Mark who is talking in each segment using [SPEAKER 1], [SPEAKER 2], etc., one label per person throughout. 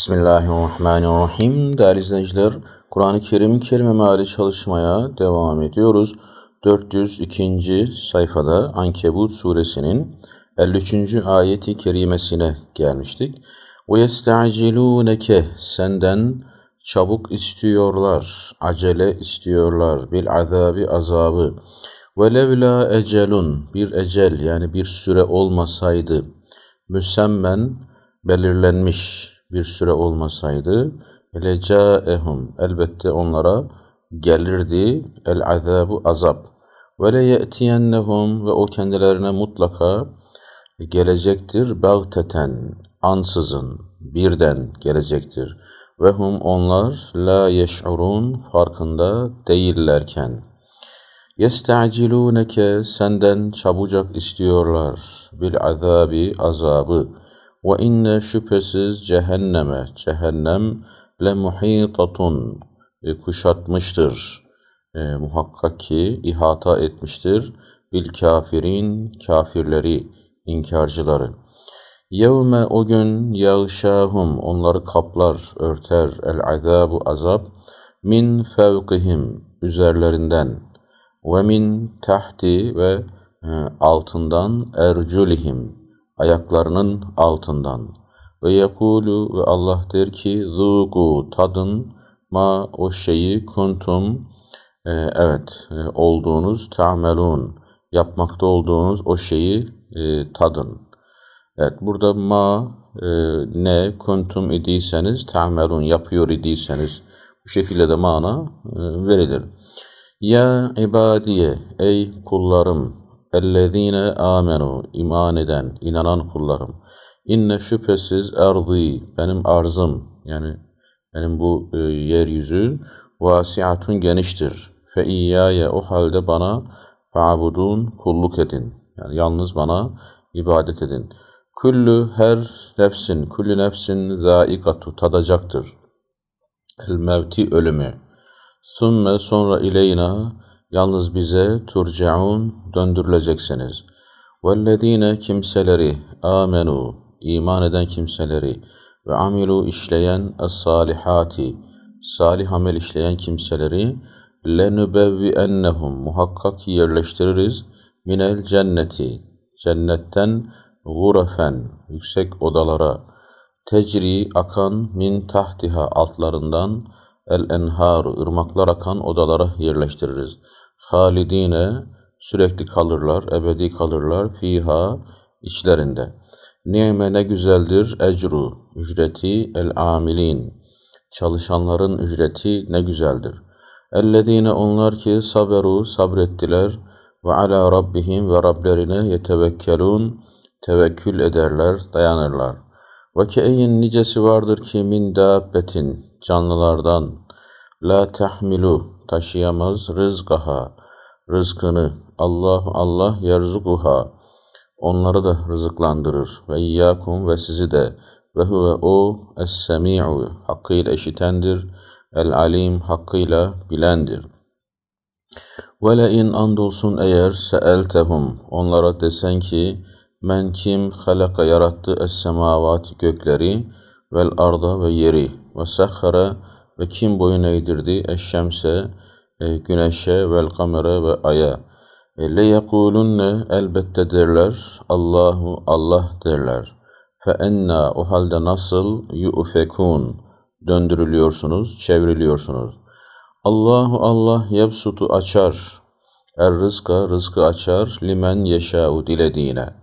[SPEAKER 1] Bismillahirrahmanirrahim. Değerli izleyiciler, Kur'an-ı Kerim kelime meali çalışmaya devam ediyoruz. 402. sayfada Ankebut suresinin 53. ayeti kerimesine gelmiştik. وَيَسْتَعْجِلُونَكَ Senden çabuk istiyorlar, acele istiyorlar. Bil azabi azabı. وَلَوْلَا ecelun Bir ecel yani bir süre olmasaydı. Müsemmen belirlenmiş bir süre olmasaydı ehum elbette onlara gelirdi el azabu azap ve le ye'tiyennehum ve o kendilerine mutlaka gelecektir bagteten ansızın birden gelecektir ve hum onlar la yeş'urun farkında değillerken yestaciluneke senden çabucak istiyorlar bil azabi azabı ve inne şüphesiz cehenneme, cehennem le muhitatun, e, kuşatmıştır. E, muhakkak ki ihata etmiştir. Bil kafirin, kafirleri, inkarcıları. Yevme o gün yağşahum, onları kaplar, örter, el azabu azap, min fevkihim, üzerlerinden, ve min tahti ve e, altından erculihim, ayaklarının altından. Ve yakulu ve Allah der ki zugu tadın ma o şeyi kuntum e, evet e, olduğunuz tamelun yapmakta olduğunuz o şeyi e, tadın. Evet burada ma e, ne kuntum idiyseniz tamelun yapıyor idiyseniz bu şekilde de mana e, verilir. Ya ibadiye ey kullarım Ellezine amenu iman eden, inanan kullarım. İnne şüphesiz erdi benim arzım yani benim bu e, yeryüzü vasiatun geniştir. Fe iyyâye o halde bana fa'budun kulluk edin. Yani yalnız bana ibadet edin. Küllü her nefsin, küllü nefsin zaikatu tadacaktır. El mevti ölümü. Sümme sonra ileyna Yalnız bize turcaun döndürüleceksiniz. Vellezine kimseleri amenu iman eden kimseleri ve amilu işleyen salihati salih amel işleyen kimseleri lenübevviennehum muhakkak yerleştiririz minel cenneti cennetten gurefen yüksek odalara tecri akan min tahtiha altlarından el enhar ırmaklar akan odalara yerleştiririz. Halidine sürekli kalırlar, ebedi kalırlar fiha içlerinde. Nime ne güzeldir ecru ücreti el amilin. Çalışanların ücreti ne güzeldir. Ellezine onlar ki saberu sabrettiler ve ala rabbihim ve Rablerine yetevekkelun tevekkül ederler, dayanırlar.'' Vakiyin nicesi vardır ki min dabbetin canlılardan la tahmilu taşıyamaz rızkaha rızkını Allah Allah yerzukuha onları da rızıklandırır ve iyyakum ve sizi de ve huve o es-semi'u hakkıyla eşitendir el-alim hakkıyla bilendir. Ve le in andolsun eğer seeltehum onlara desen ki Men kim halaka yarattı es semavat gökleri vel arda ve yeri ve sahara ve kim boyun eğdirdi es şemse e, güneşe vel kamera ve aya. E, le yekulunne elbette derler Allahu Allah derler. Fe enna o halde nasıl yu'fekun döndürülüyorsunuz, çevriliyorsunuz. Allahu Allah yapsutu açar. Er rızka rızkı açar limen yeşâ'u dilediğine.''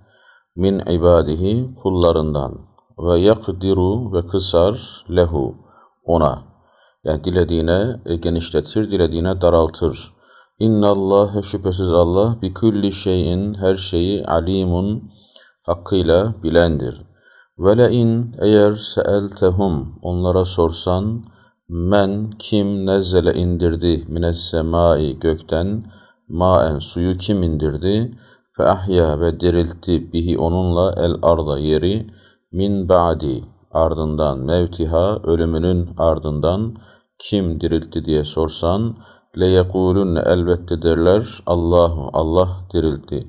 [SPEAKER 1] min ibadihi kullarından ve yakdiru ve kısar lehu ona yani dilediğine e, genişletir, dilediğine daraltır. İnna Allah şüphesiz Allah bi külli şeyin her şeyi alimun hakkıyla bilendir. Ve le in eğer seeltehum onlara sorsan men kim nezzele indirdi mines semai gökten maen suyu kim indirdi?'' Fe ahya ve diriltti bihi onunla el arda yeri min ba'di ardından mevtiha ölümünün ardından kim diriltti diye sorsan le leyekulun elbette derler Allahu Allah diriltti.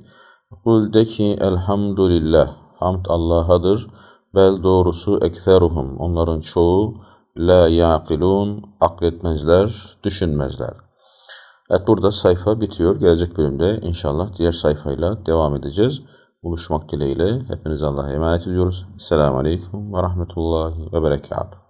[SPEAKER 1] Kul de ki elhamdülillah hamd Allah'adır bel doğrusu ekseruhum onların çoğu la yaqilun akletmezler düşünmezler. Evet burada sayfa bitiyor. Gelecek bölümde inşallah diğer sayfayla devam edeceğiz. Buluşmak dileğiyle hepinize Allah'a emanet ediyoruz. Selamun Aleyküm ve Rahmetullahi ve Berekatuhu.